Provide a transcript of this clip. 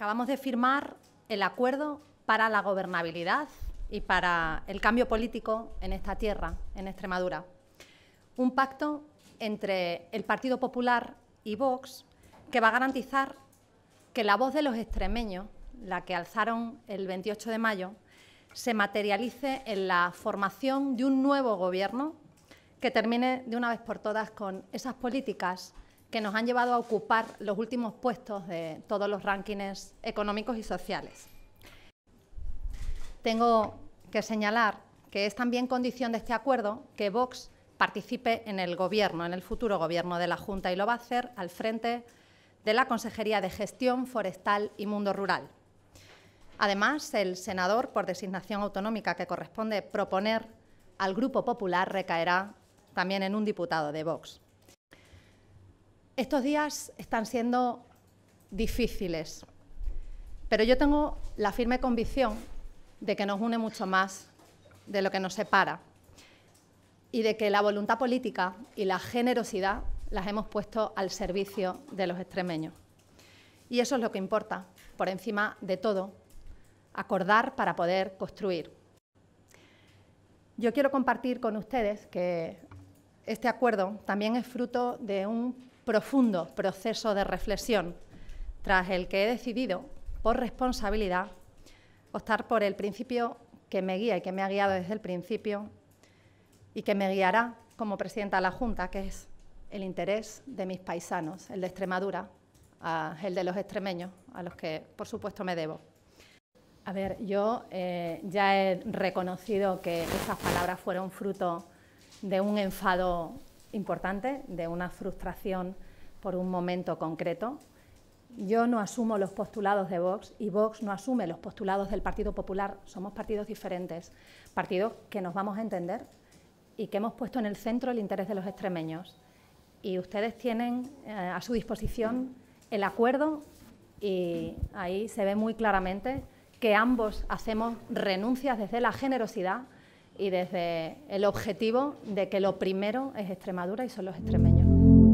acabamos de firmar el acuerdo para la gobernabilidad y para el cambio político en esta tierra, en Extremadura. Un pacto entre el Partido Popular y Vox que va a garantizar que la voz de los extremeños, la que alzaron el 28 de mayo, se materialice en la formación de un nuevo gobierno que termine de una vez por todas con esas políticas que nos han llevado a ocupar los últimos puestos de todos los rankings económicos y sociales. Tengo que señalar que es también condición de este acuerdo que Vox participe en el Gobierno, en el futuro Gobierno de la Junta, y lo va a hacer al frente de la Consejería de Gestión Forestal y Mundo Rural. Además, el senador, por designación autonómica que corresponde proponer al Grupo Popular, recaerá también en un diputado de Vox. Estos días están siendo difíciles, pero yo tengo la firme convicción de que nos une mucho más de lo que nos separa y de que la voluntad política y la generosidad las hemos puesto al servicio de los extremeños. Y eso es lo que importa, por encima de todo, acordar para poder construir. Yo quiero compartir con ustedes que este acuerdo también es fruto de un profundo proceso de reflexión, tras el que he decidido, por responsabilidad, optar por el principio que me guía y que me ha guiado desde el principio y que me guiará como presidenta de la Junta, que es el interés de mis paisanos, el de Extremadura, el de los extremeños, a los que, por supuesto, me debo. A ver, yo eh, ya he reconocido que esas palabras fueron fruto de un enfado importante de una frustración por un momento concreto. Yo no asumo los postulados de Vox y Vox no asume los postulados del Partido Popular. Somos partidos diferentes, partidos que nos vamos a entender y que hemos puesto en el centro el interés de los extremeños. Y ustedes tienen eh, a su disposición el acuerdo y ahí se ve muy claramente que ambos hacemos renuncias desde la generosidad y desde el objetivo de que lo primero es Extremadura y son los extremeños.